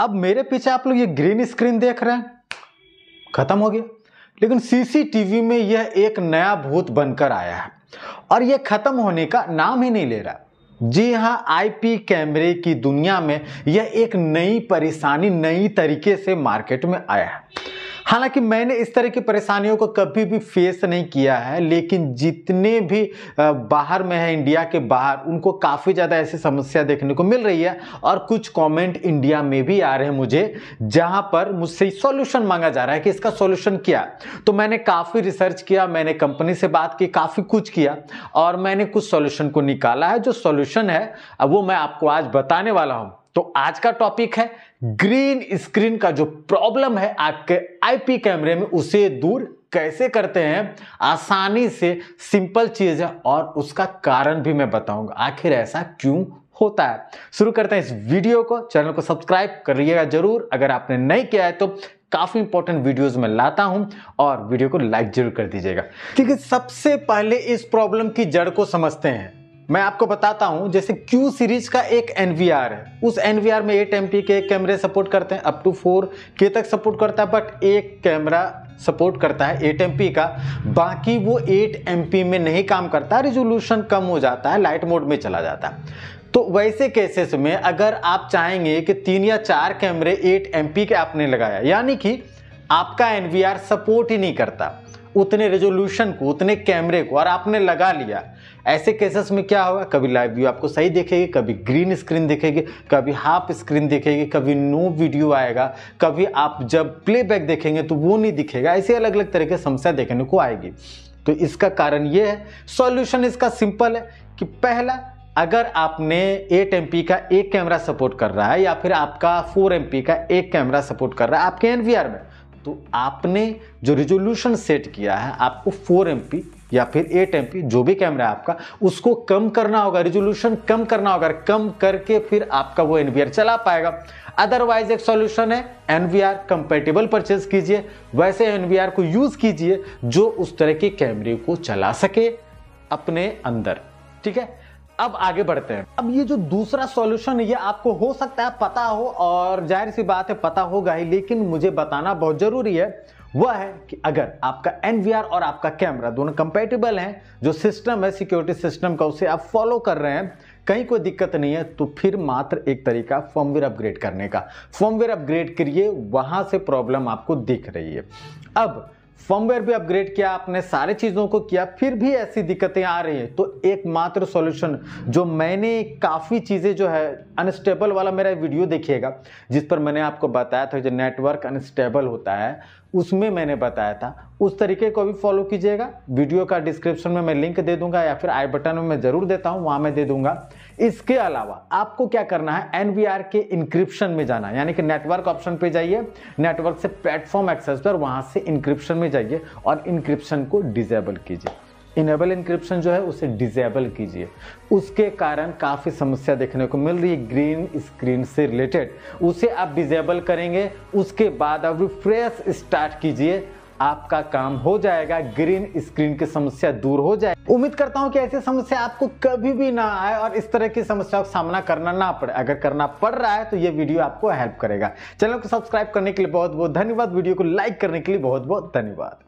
अब मेरे पीछे आप लोग ये ग्रीन स्क्रीन देख रहे हैं खत्म हो गया लेकिन सीसीटीवी में यह एक नया भूत बनकर आया है और यह खत्म होने का नाम ही नहीं ले रहा जी हाँ आईपी कैमरे की दुनिया में यह एक नई परेशानी नई तरीके से मार्केट में आया है हालांकि मैंने इस तरह की परेशानियों को कभी भी फेस नहीं किया है लेकिन जितने भी बाहर में है इंडिया के बाहर उनको काफ़ी ज़्यादा ऐसी समस्या देखने को मिल रही है और कुछ कमेंट इंडिया में भी आ रहे हैं मुझे जहाँ पर मुझसे सॉल्यूशन मांगा जा रहा है कि इसका सॉल्यूशन क्या तो मैंने काफ़ी रिसर्च किया मैंने कंपनी से बात की काफ़ी कुछ किया और मैंने कुछ सोल्यूशन को निकाला है जो सोल्यूशन है वो मैं आपको आज बताने वाला हूँ तो आज का टॉपिक है ग्रीन स्क्रीन का जो प्रॉब्लम है आपके आईपी कैमरे में उसे दूर कैसे करते हैं आसानी से सिंपल चीज है और उसका कारण भी मैं बताऊंगा आखिर ऐसा क्यों होता है शुरू करते हैं इस वीडियो को चैनल को सब्सक्राइब करिएगा जरूर अगर आपने नहीं किया है तो काफी इंपॉर्टेंट वीडियोस में लाता हूं और वीडियो को लाइक जरूर कर दीजिएगा ठीक है सबसे पहले इस प्रॉब्लम की जड़ को समझते हैं मैं आपको बताता हूं जैसे Q सीरीज का एक एन है उस एन में एट एम के कैमरे सपोर्ट करते हैं अप टू फोर के तक सपोर्ट करता है बट एक कैमरा सपोर्ट करता है एट एम का बाकी वो एट एम में नहीं काम करता रिजोल्यूशन कम हो जाता है लाइट मोड में चला जाता है तो वैसे केसेस में अगर आप चाहेंगे कि तीन या चार कैमरे एट एम के आपने लगाया यानी कि आपका एन सपोर्ट ही नहीं करता उतने रेजोल्यूशन को उतने कैमरे को और आपने लगा लिया ऐसे केसेस में क्या होगा कभी लाइव व्यू आपको सही देखेगी कभी ग्रीन स्क्रीन दिखेगी कभी हाफ स्क्रीन दिखेगी कभी नो वीडियो आएगा कभी आप जब प्लेबैक देखेंगे तो वो नहीं दिखेगा ऐसे अलग अलग तरह की समस्या देखने को आएगी तो इसका कारण ये है सॉल्यूशन इसका सिंपल है कि पहला अगर आपने एट एम का एक कैमरा सपोर्ट कर रहा है या फिर आपका फोर एम का एक कैमरा सपोर्ट कर रहा है आपके एन में तो आपने जो रिजोल्यूशन सेट किया है आपको फोर एम या फिर एट एम जो भी कैमरा है आपका उसको कम करना होगा रिजोल्यूशन कम करना होगा कम करके फिर आपका वो एनवीआर चला पाएगा अदरवाइज एक सॉल्यूशन है एनवीआर कंपेटेबल परचेज कीजिए वैसे एनवीआर को यूज कीजिए जो उस तरह के कैमरे को चला सके अपने अंदर ठीक है अब आगे बढ़ते हैं अब ये जो दूसरा सॉल्यूशन ये आपको हो सकता है पता हो और जाहिर सी बात है पता होगा ही लेकिन मुझे बताना बहुत जरूरी है वह है कि अगर आपका एन और आपका कैमरा दोनों कंपेटेबल हैं जो सिस्टम है सिक्योरिटी सिस्टम का उसे आप फॉलो कर रहे हैं कहीं कोई दिक्कत नहीं है तो फिर मात्र एक तरीका फॉर्मवेयर अपग्रेड करने का फॉर्मवेयर अपग्रेड करिए वहां से प्रॉब्लम आपको दिख रही है अब फर्मवेयर भी अपग्रेड किया आपने सारी चीज़ों को किया फिर भी ऐसी दिक्कतें आ रही हैं तो एकमात्र सॉल्यूशन जो मैंने काफ़ी चीज़ें जो है अनस्टेबल वाला मेरा वीडियो देखिएगा जिस पर मैंने आपको बताया था जो नेटवर्क अनस्टेबल होता है उसमें मैंने बताया था उस तरीके को भी फॉलो कीजिएगा वीडियो का डिस्क्रिप्शन में मैं लिंक दे दूंगा या फिर आई बटन में मैं जरूर देता हूं वहां मैं दे दूंगा इसके अलावा आपको क्या करना है एन के इंक्रिप्शन में जाना यानी कि नेटवर्क ऑप्शन पे जाइए नेटवर्क से प्लेटफॉर्म एक्सेस पर वहां से इंक्रिप्शन में जाइए और इंक्रिप्शन को डिजेबल कीजिए इनेबल इंक्रिप्शन जो है उसे डिजेबल कीजिए उसके कारण काफ़ी समस्या देखने को मिल रही है ग्रीन स्क्रीन से रिलेटेड उसे आप डिजेबल करेंगे उसके बाद आप रिफ्रेश स्टार्ट कीजिए आपका काम हो जाएगा ग्रीन स्क्रीन की समस्या दूर हो जाए उम्मीद करता हूं कि ऐसी समस्या आपको कभी भी ना आए और इस तरह की समस्या का सामना करना ना पड़े अगर करना पड़ रहा है तो ये वीडियो आपको हेल्प करेगा चैनल को सब्सक्राइब करने के लिए बहुत बहुत धन्यवाद वीडियो को लाइक करने के लिए बहुत बहुत धन्यवाद